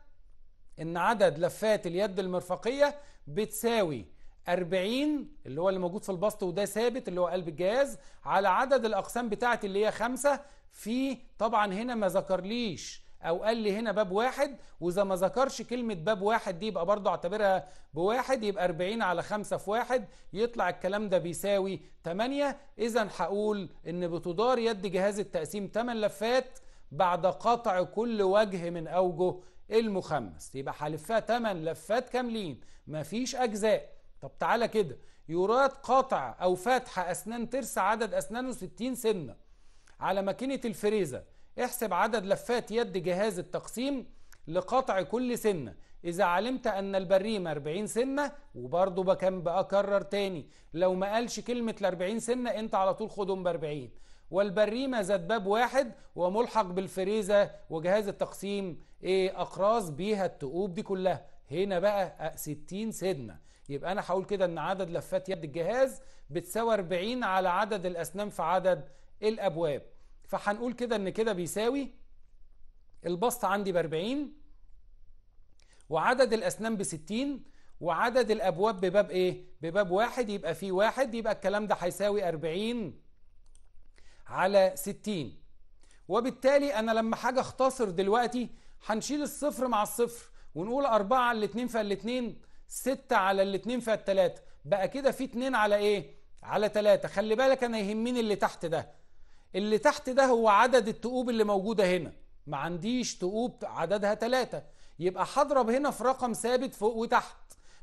ان عدد لفات اليد المرفقيه بتساوي 40 اللي هو اللي موجود في البسط وده ثابت اللي هو قلب الجهاز على عدد الاقسام بتاعتي اللي هي خمسة في طبعا هنا ما ذكرليش او قال لي هنا باب واحد واذا ما ذكرش كلمة باب واحد دي يبقى برضه اعتبرها بواحد يبقى 40 على 5 في واحد يطلع الكلام ده بيساوي 8 اذا هقول ان بتدار يد جهاز التقسيم 8 لفات بعد قطع كل وجه من اوجه المخمس يبقى هلفها 8 لفات كاملين مفيش اجزاء طب تعالى كده يراد قطع او فتح اسنان ترس عدد اسنانه 60 سنه على ماكينة الفريزة احسب عدد لفات يد جهاز التقسيم لقطع كل سنة إذا علمت أن البريم 40 سنة وبرضه بكم بأكرر تاني لو ما قالش كلمة ال 40 سنة أنت على طول خدهم ب 40 والبريمة ذات باب واحد وملحق بالفريزة وجهاز التقسيم إيه أقراص بيها التقوب دي كلها هنا بقى 60 سنة يبقى أنا هقول كده أن عدد لفات يد الجهاز بتساوي 40 على عدد الأسنان في عدد الأبواب فهنقول كده إن كده بيساوي البسط عندي ب 40 وعدد الأسنان ب 60 وعدد الأبواب بباب إيه؟ بباب واحد يبقى في واحد يبقى الكلام ده هيساوي 40 على 60 وبالتالي أنا لما حاجة اختصر دلوقتي هنشيل الصفر مع الصفر ونقول 4 على 2 فال 2 6 على 2 فال 3 بقى كده في 2 على إيه؟ على 3 خلي بالك أنا يهمني اللي تحت ده اللي تحت ده هو عدد التقوب اللي موجودة هنا ما عنديش تقوب عددها ثلاثة يبقى هضرب هنا في رقم ثابت فوق وتحت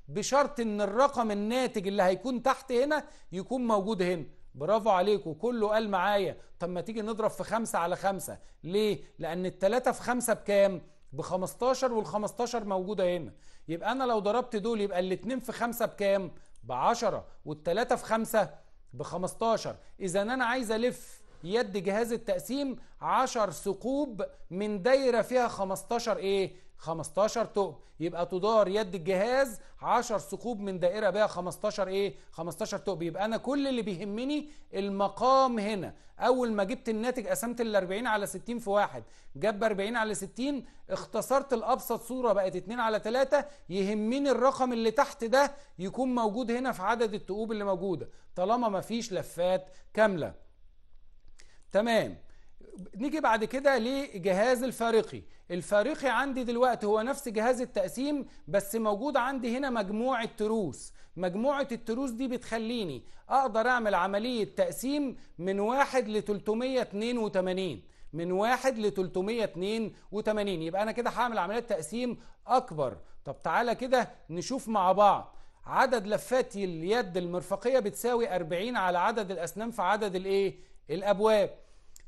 بشرط ان الرقم الناتج اللي هيكون تحت هنا يكون موجود هنا برافو عليكم كله قال معايا طب ما تيجي نضرب في خمسة على خمسة ليه؟ لأن التلاتة في خمسة بكام؟ ب 15 وال 15 موجودة هنا يبقى أنا لو ضربت دول يبقى الاثنين في خمسة بكام؟ ب 10 والثلاثه في خمسة ب 15 إذا أنا عايز ألف يد جهاز التقسيم 10 ثقوب من دايره فيها 15 ايه 15 ثقب يبقى تدار يد الجهاز 10 ثقوب من دائره بها 15 ايه 15 ثقب يبقى انا كل اللي بيهمني المقام هنا اول ما جبت الناتج قسمت ال 40 على 60 في واحد جاب 40 على 60 اختصرت الابسط صوره بقت 2 على 3 يهمني الرقم اللي تحت ده يكون موجود هنا في عدد الثقوب اللي موجوده طالما ما فيش لفات كامله تمام نيجي بعد كده لجهاز الفارقي الفارقي عندي دلوقتي هو نفس جهاز التقسيم بس موجود عندي هنا مجموعة تروس مجموعة التروس دي بتخليني أقدر أعمل عملية تقسيم من واحد ل 382 من واحد ل 382 يبقى أنا كده هعمل عملية تقسيم أكبر طب تعالى كده نشوف مع بعض عدد لفات اليد المرفقية بتساوي 40 على عدد الأسنان في عدد الإيه؟ الأبواب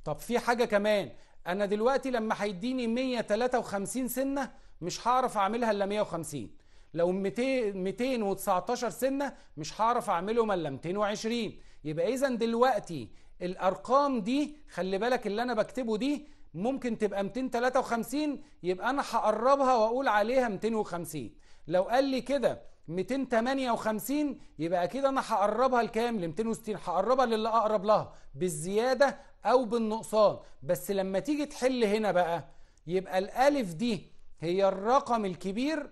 طب في حاجة كمان أنا دلوقتي لما هيديني 153 سنة مش هعرف أعملها إلا 150 لو 200 219 سنة مش هعرف أعملهم إلا 220 يبقى إذا دلوقتي الأرقام دي خلي بالك اللي أنا بكتبه دي ممكن تبقى 253 يبقى أنا هقربها وأقول عليها 250 لو قال لي كده 258 يبقى اكيد انا هقربها لكام ل 260 هقربها للي اقرب لها بالزياده او بالنقصان بس لما تيجي تحل هنا بقى يبقى الالف دي هي الرقم الكبير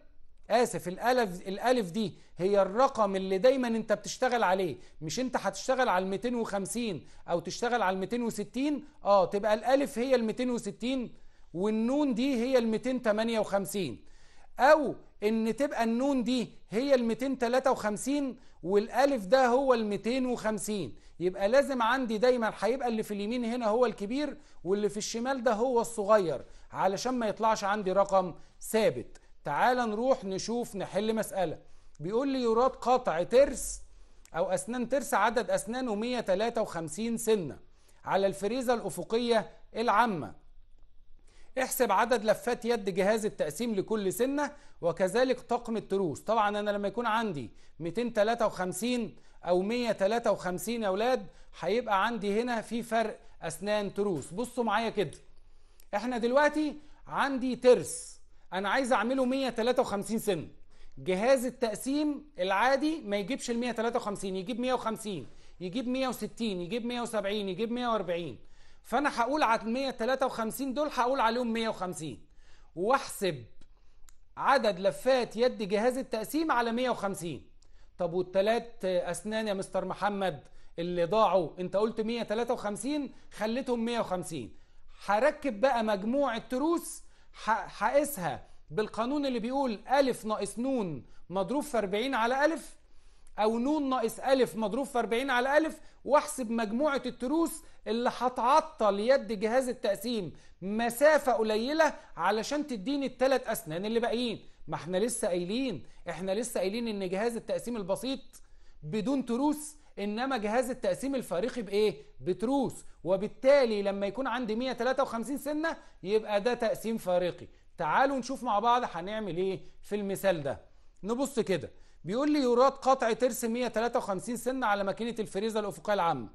اسف الالف الالف دي هي الرقم اللي دايما انت بتشتغل عليه مش انت هتشتغل على ال 250 او تشتغل على ال 260 اه تبقى الالف هي ال 260 والنون دي هي ال 258 او ان تبقى النون دي هي ال 253 والالف ده هو ال 250 يبقى لازم عندي دايما هيبقى اللي في اليمين هنا هو الكبير واللي في الشمال ده هو الصغير علشان ما يطلعش عندي رقم ثابت تعال نروح نشوف نحل مسألة بيقول لي يراد قطع ترس أو أسنان ترس عدد أسنانه 153 سنة على الفريزة الأفقية العامة احسب عدد لفات يد جهاز التقسيم لكل سنة وكذلك طقم التروس طبعا انا لما يكون عندي 253 او 153 اولاد هيبقى عندي هنا في فرق اسنان تروس بصوا معايا كده احنا دلوقتي عندي ترس انا عايز اعمله 153 سم جهاز التقسيم العادي ما يجيبش ال 153 يجيب 150 يجيب 160 يجيب 170 يجيب 140 فانا هقول على ال 153 دول هقول عليهم 150 واحسب عدد لفات يد جهاز التقسيم على 150 طب والثلاث اسنان يا مستر محمد اللي ضاعوا انت قلت 153 خليتهم 150 هركب بقى مجموع التروس هقيسها بالقانون اللي بيقول ألف ناقص نون مضروب في 40 على ألف او نون ناقص الف مضروب في 40 على الف واحسب مجموعه التروس اللي هتعطل يد جهاز التقسيم مسافه قليله علشان تديني الثلاث اسنان اللي باقيين ما احنا لسه قايلين احنا لسه قايلين ان جهاز التقسيم البسيط بدون تروس انما جهاز التقسيم الفارقي بايه بتروس وبالتالي لما يكون عندي 153 سنه يبقى ده تقسيم فارقي تعالوا نشوف مع بعض هنعمل ايه في المثال ده نبص كده بيقول لي يراد قطع ترس 153 سنة على ماكينة الفريزة الأفقية العامة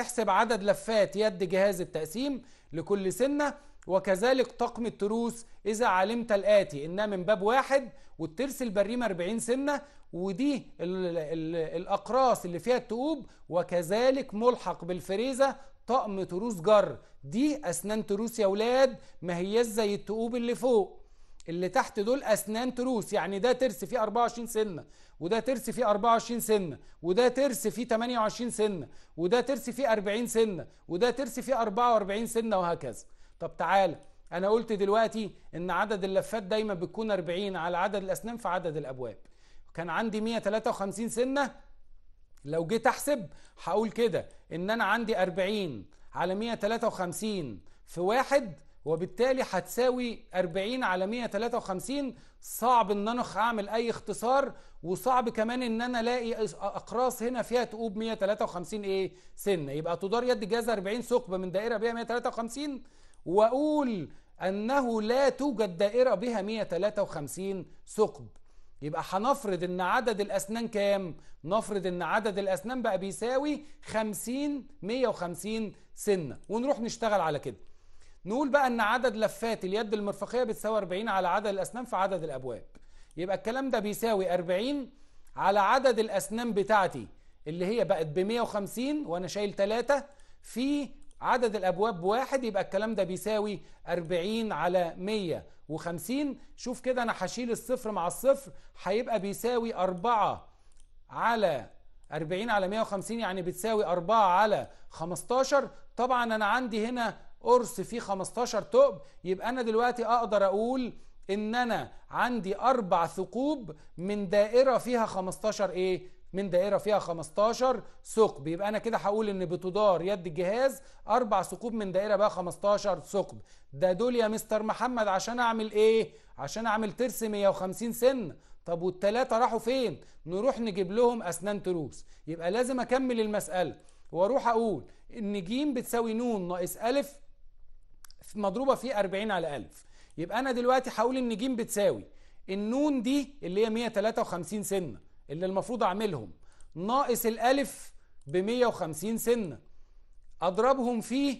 احسب عدد لفات يد جهاز التقسيم لكل سنة وكذلك طقم التروس إذا علمت الآتي إنها من باب واحد والترس البريمة 40 سنة ودي الـ الـ الأقراص اللي فيها التقوب وكذلك ملحق بالفريزة طقم تروس جر دي أسنان تروس يا ولاد ما هياش زي التقوب اللي فوق اللي تحت دول اسنان تروس يعني ده ترس فيه 24 سنه وده ترس فيه 24 سنه وده ترس فيه 28 سنه وده ترس فيه 40 سنه وده ترس فيه 44 سنه وهكذا طب تعالى انا قلت دلوقتي ان عدد اللفات دايما بتكون 40 على عدد الاسنان في عدد الابواب كان عندي 153 سنه لو جيت احسب هقول كده ان انا عندي 40 على 153 في واحد وبالتالي هتساوي 40 على 153 صعب ان انا اعمل اي اختصار وصعب كمان ان انا الاقي اقراص هنا فيها تقوب 153 ايه سنه يبقى تدار يد جاز 40 ثقب من دائره بها 153 واقول انه لا توجد دائره بها 153 ثقب يبقى هنفرض ان عدد الاسنان كام نفرض ان عدد الاسنان بقى بيساوي 50 150 سنه ونروح نشتغل على كده نقول بقى ان عدد لفات اليد المرفقيه بتساوي 40 على عدد الاسنان في عدد الابواب يبقى الكلام ده بيساوي 40 على عدد الاسنان بتاعتي اللي هي بقت ب 150 وانا شايل 3 في عدد الابواب بواحد يبقى الكلام ده بيساوي 40 على 150 شوف كده انا هشيل الصفر مع الصفر هيبقى بيساوي 4 على 40 على 150 يعني بتساوي 4 على 15 طبعا انا عندي هنا قرص فيه 15 ثقب يبقى انا دلوقتي اقدر اقول ان انا عندي اربع ثقوب من دائره فيها 15 ايه من دائره فيها 15 ثقب يبقى انا كده هقول ان بتدار يد الجهاز اربع ثقوب من دائره بقى 15 ثقب ده دول يا مستر محمد عشان اعمل ايه عشان اعمل ترس 150 سن طب والتلاتة راحوا فين نروح نجيب لهم اسنان تروس يبقى لازم اكمل المساله واروح اقول ان ج بتساوي ن ناقص ا مضروبه في 40 على 1000 يبقى انا دلوقتي هقول ان ج بتساوي النون دي اللي هي 153 سنه اللي المفروض اعملهم ناقص الالف ب 150 سنه اضربهم في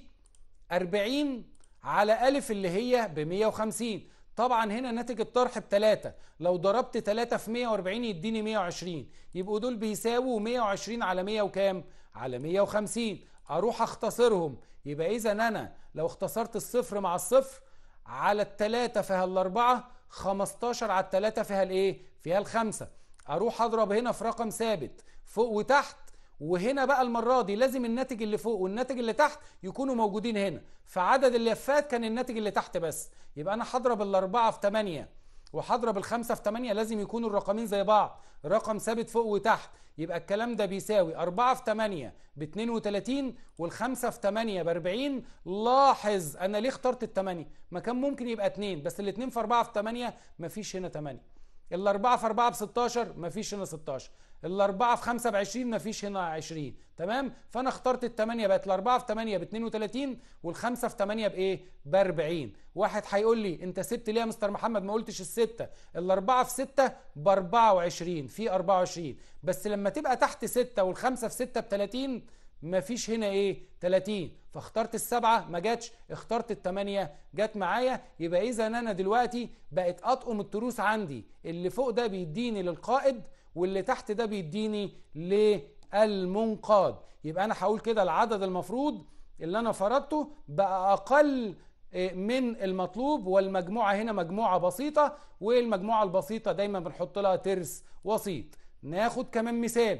40 على ألف اللي هي ب 150 طبعا هنا ناتج الطرح بتلاتة لو ضربت 3 في 140 يديني 120 يبقوا دول بيساووا 120 على 100 وكام على 150 اروح اختصرهم يبقى إذا أنا لو اختصرت الصفر مع الصفر على التلاتة فيها الأربعة 15 على التلاتة فيها الإيه؟ فيها الخمسة أروح أضرب هنا في رقم ثابت فوق وتحت وهنا بقى المرة دي لازم الناتج اللي فوق والناتج اللي تحت يكونوا موجودين هنا فعدد اللفات كان الناتج اللي تحت بس يبقى أنا هضرب الأربعة في 8 وهضرب الخمسة في 8 لازم يكونوا الرقمين زي بعض رقم ثابت فوق وتحت يبقى الكلام ده بيساوي 4 في 8 ب 32 والخمسة في 8 ب 40 لاحظ انا ليه اخترت ال 8 ما كان ممكن يبقى 2 بس ال 2 في 4 في 8 مفيش هنا 8 ال 4 في 4 ب 16 مفيش هنا 16 الأربعة في خمسة بعشرين مفيش هنا عشرين تمام فأنا اخترت التمانية بقت الأربعة في تمانية باتنين وتلاتين والخمسة في تمانية بإيه؟ بأربعين واحد هيقول لي أنت سبت ليه يا مستر محمد ما قلتش الستة الأربعة في ستة بأربعة وعشرين في أربعة وعشرين بس لما تبقى تحت ستة والخمسة في ستة بتلاتين مفيش هنا ايه 30 فاخترت السبعة ما جاتش اخترت التمانية جت معايا يبقى اذا انا دلوقتي بقت اطقم التروس عندي اللي فوق ده بيديني للقائد واللي تحت ده بيديني للمنقاد يبقى انا هقول كده العدد المفروض اللي انا فرضته بقى اقل آه، من المطلوب والمجموعة هنا مجموعة بسيطة والمجموعة البسيطة دايما بنحط لها ترس وسيط ناخد كمان مثال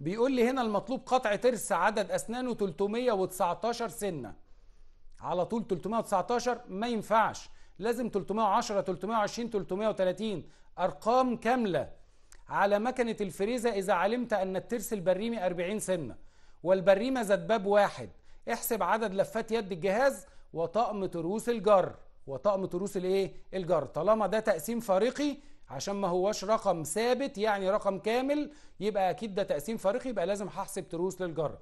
بيقول لي هنا المطلوب قطع ترس عدد أسنانه 319 سنة على طول 319 ما ينفعش لازم 310 320 330 أرقام كاملة على مكنة الفريزة إذا علمت أن الترس البريمي 40 سنة والبريمة ذات باب واحد احسب عدد لفات يد الجهاز وطقم تروس الجر وطقم تروس الايه الجر طالما ده تقسيم فارقي عشان ما هوش رقم ثابت يعني رقم كامل يبقى اكيد ده تقسيم فارقي يبقى لازم هحسب تروس للجر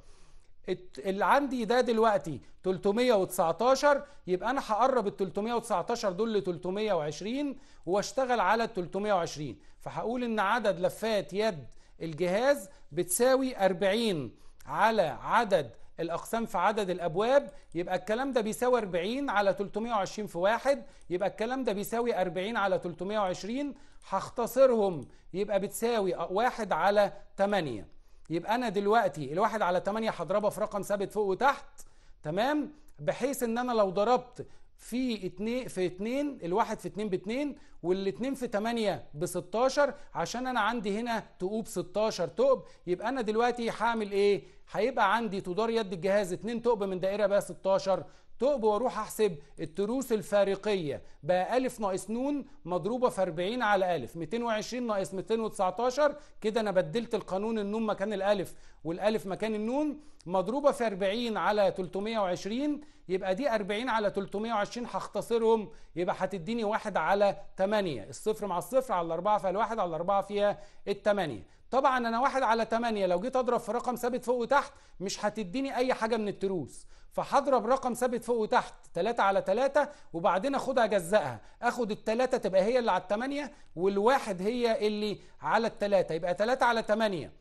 اللي عندي ده دلوقتي 319 يبقى انا هقرب ال 319 دول ل 320 واشتغل على ال 320 فهقول ان عدد لفات يد الجهاز بتساوي 40 على عدد الاقسام في عدد الابواب يبقى الكلام ده بيساوي 40 على 320 في واحد يبقى الكلام ده بيساوي 40 على 320 هختصرهم يبقى بتساوي 1 على 8 يبقى انا دلوقتي الواحد على 8 هضربها في رقم ثابت فوق وتحت تمام بحيث ان انا لو ضربت في 2 في 2 الواحد في 2 ب 2 والاثنين في 8 ب 16 عشان انا عندي هنا تقوب 16 تقب يبقى انا دلوقتي هعمل ايه؟ هيبقى عندي تدار يد الجهاز 2 تقب من دائره بها 16 تقب واروح احسب التروس الفارقيه بقى الف ناقص نون مضروبه في 40 على الف 220 ناقص 219 كده انا بدلت القانون النون مكان الالف والالف مكان النون مضروبه في 40 على 320 يبقى دي 40 على 320 هختصرهم يبقى هتديني 1 على 8 الصفر مع الصفر على الاربعه فيها الواحد على الاربعه فيها الثمانيه طبعا انا 1 على 8 لو جيت اضرب في رقم ثابت فوق وتحت مش هتديني اي حاجه من التروس فهضرب رقم ثابت فوق وتحت 3 على 3 وبعدين اخدها اجزئها اخد ال3 تبقى هي اللي على وال والواحد هي اللي على ال3 يبقى 3 يبقى 3 على 8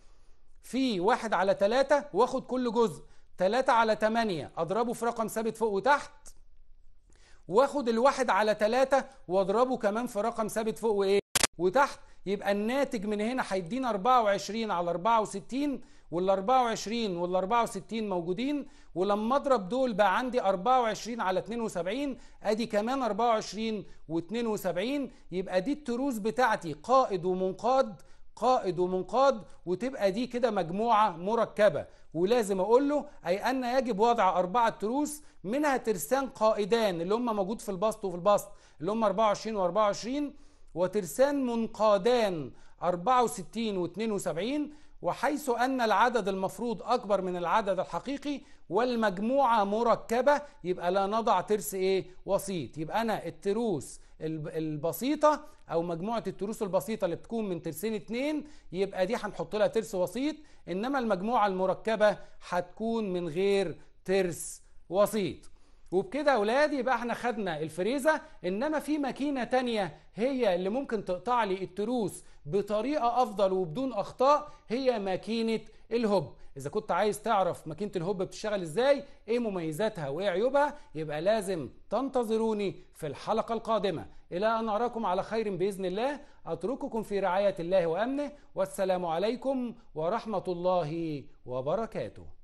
في 1 على 3 واخد كل جزء 3 على 8 اضربه في رقم ثابت فوق وتحت واخد الواحد على 3 واضربه كمان في رقم ثابت فوق وايه وتحت يبقى الناتج من هنا هيدينا 24 على 64 وال 24 وال 64 موجودين ولما اضرب دول بقى عندي 24 على 72 ادي كمان 24 و72 يبقى دي التروس بتاعتي قائد ومنقاد قائد ومنقاد وتبقى دي كده مجموعة مركبة ولازم أقول له أي أن يجب وضع أربعة تروس منها ترسان قائدان اللي هم موجود في البسط وفي البسط اللي هم 24 و24 وترسان منقادان 64 و72 وحيث أن العدد المفروض أكبر من العدد الحقيقي والمجموعة مركبة يبقى لا نضع ترس إيه وسيط يبقى أنا التروس البسيطة أو مجموعة التروس البسيطة اللي بتكون من ترسين اتنين يبقى دي هنحط لها ترس وسيط إنما المجموعة المركبة هتكون من غير ترس وسيط وبكده يا اولاد يبقى احنا خدنا الفريزه انما في ماكينه تانية هي اللي ممكن تقطع لي التروس بطريقه افضل وبدون اخطاء هي ماكينه الهوب اذا كنت عايز تعرف ماكينه الهوب بتشتغل ازاي ايه مميزاتها وايه عيوبها يبقى لازم تنتظروني في الحلقه القادمه الى ان اراكم على خير باذن الله اترككم في رعايه الله وامنه والسلام عليكم ورحمه الله وبركاته